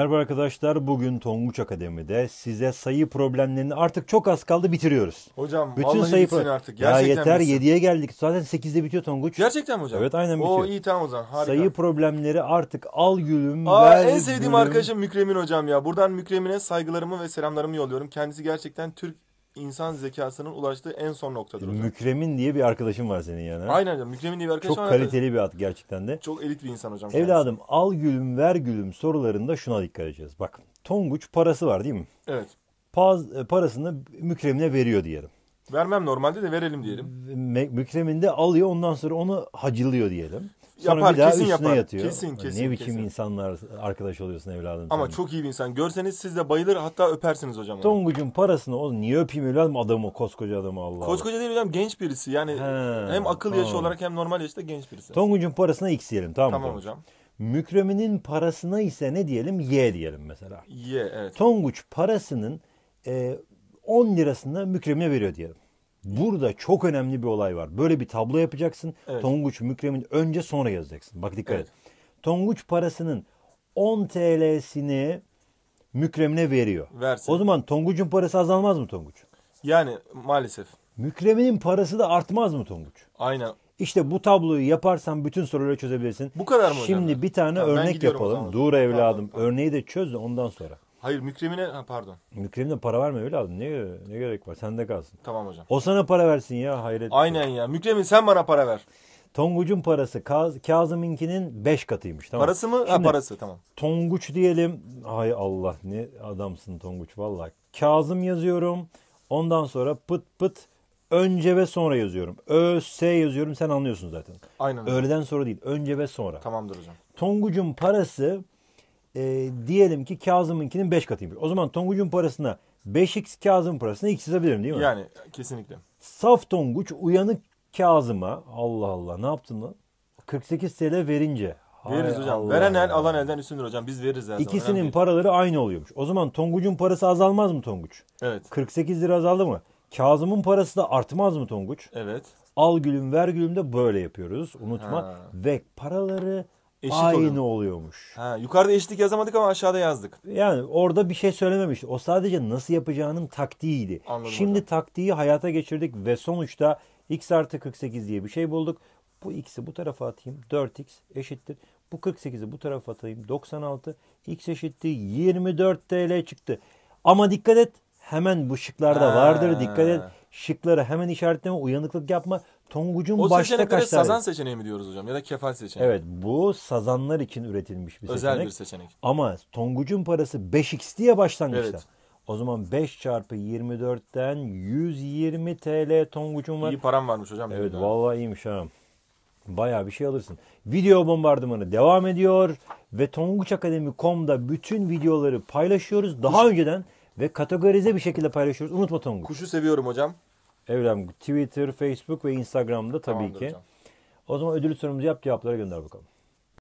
Merhaba arkadaşlar. Bugün Tonguç Akademi'de size sayı problemlerini artık çok az kaldı bitiriyoruz. Hocam Bütün vallahi sayı bitsin artık. Gerçekten ya yeter bitsin. 7'ye geldik. Zaten 8'de bitiyor Tonguç. Gerçekten mi hocam? Evet aynen bitiyor. O iyi tamam o zaman. Harika. Sayı problemleri artık al gülüm Aa, ver En sevdiğim gülüm. arkadaşım Mükremin hocam ya. Buradan Mükremine saygılarımı ve selamlarımı yolluyorum. Kendisi gerçekten Türk insan zekasının ulaştığı en son noktadır hocam. Mükremin diye bir arkadaşım var senin yanına. Aynen hocam. Mükremin diye bir arkadaşım Çok var. kaliteli bir at gerçekten de. Çok elit bir insan hocam. Kendisi. Evladım al gülüm ver gülüm sorularında şuna dikkat edeceğiz. Bak Tonguç parası var değil mi? Evet. Paz, e, parasını Mükrem'ine veriyor diyelim. Vermem normalde de verelim diyelim. Mükrem'in de alıyor ondan sonra onu hacılıyor diyelim. Sonra yapar, bir kesin üstüne yapar. yatıyor. Kesin hani kesin. Ne biçim kesin. insanlar arkadaş oluyorsun evladım. Ama sen. çok iyi bir insan. Görseniz siz de bayılır hatta öpersiniz hocam. Tonguc'un parasını oğlum niye öpeyim evladım adamı koskoca adamı Allah. Koskoca değil hocam genç birisi yani He, hem akıl tamam. yaşı olarak hem normal yaşta genç birisi. Tonguc'un parasına X diyelim tamam mı? Tamam hocam. Mükremin'in parasına ise ne diyelim? Y diyelim mesela. Y evet. Tonguç parasının e, 10 lirasını Mükrem'e veriyor diyelim. Burada çok önemli bir olay var. Böyle bir tablo yapacaksın. Evet. Tonguç Mükrem'in önce sonra yazacaksın. Bak dikkat evet. et. Tonguç parasının 10 TL'sini Mükrem'ine veriyor. Versin. O zaman Tonguç'un parası azalmaz mı Tonguç? Yani maalesef. Mükrem'in parası da artmaz mı Tonguç? Aynen. İşte bu tabloyu yaparsan bütün soruları çözebilirsin. Bu kadar mı Şimdi önemli? bir tane tamam, örnek yapalım. Dur evladım. Tamam, tamam. Örneği de çöz de ondan sonra. Hayır Mükrem'ine ha, pardon. Mükrem'ine para verme öyle aldın. Ne, ne gerek var? Sende kalsın. Tamam hocam. O sana para versin ya hayret. Aynen ya. Mükrem'in sen bana para ver. Tonguç'un parası Kaz, Kazım'inkinin 5 katıymış. Tamam. Parası mı? Şimdi, ha, parası tamam. Tonguç diyelim. Hay Allah ne adamsın Tonguç valla. Kazım yazıyorum. Ondan sonra pıt pıt önce ve sonra yazıyorum. Ö, S yazıyorum sen anlıyorsun zaten. Aynen. Öğleden sonra değil önce ve sonra. Tamamdır hocam. Tonguç'un parası e, diyelim ki Kazım'ınkinin 5 katıymış. O zaman Tonguç'un parasına 5x Kazım parasına x yazabilirim değil mi? Yani kesinlikle. Saf Tonguç uyanık Kazım'a Allah Allah ne yaptın lan? 48 TL verince. Veririz hocam. Allah Veren el alan elden üstündür hocam. Biz veririz her İkisinin paraları aynı oluyormuş. O zaman Tonguç'un parası azalmaz mı Tonguç? Evet. 48 lira azaldı mı? Kazım'ın parası da artmaz mı Tonguç? Evet. Al gülüm ver gülüm de böyle yapıyoruz. Unutma. Ha. Ve paraları Eşit aynı oluyor. oluyormuş. Ha, yukarıda eşitlik yazamadık ama aşağıda yazdık. Yani orada bir şey söylememiş. O sadece nasıl yapacağının taktiğiydi. Anladım Şimdi hocam. taktiği hayata geçirdik ve sonuçta x artı 48 diye bir şey bulduk. Bu x'i bu tarafa atayım. 4x eşittir. Bu 48'i bu tarafa atayım. 96. x eşittir. 24 TL çıktı. Ama dikkat et. Hemen bu şıklarda ha. vardır. Dikkat et şıkları hemen işaretleme, uyanıklık yapma. Tonguç'un başta kaç tane... sazan seçeneği mi diyoruz hocam ya da kefal seçeneği? Evet bu sazanlar için üretilmiş bir seçenek. Özel bir seçenek. Ama Tonguç'un parası 5x diye başlangıçta. Evet. O zaman 5 çarpı 24'ten 120 TL Tonguç'un var. İyi param varmış hocam. Evet yani. vallahi iyiymiş ha. Baya bir şey alırsın. Video bombardımanı devam ediyor ve tonguçakademi.com'da bütün videoları paylaşıyoruz. Daha önceden ve kategorize bir şekilde paylaşıyoruz. Unutma Tonguç. Kuşu seviyorum hocam. Evren Twitter, Facebook ve Instagram'da tabii Tamamdır ki. hocam. O zaman ödül sorumuzu yap cevapları gönder bakalım.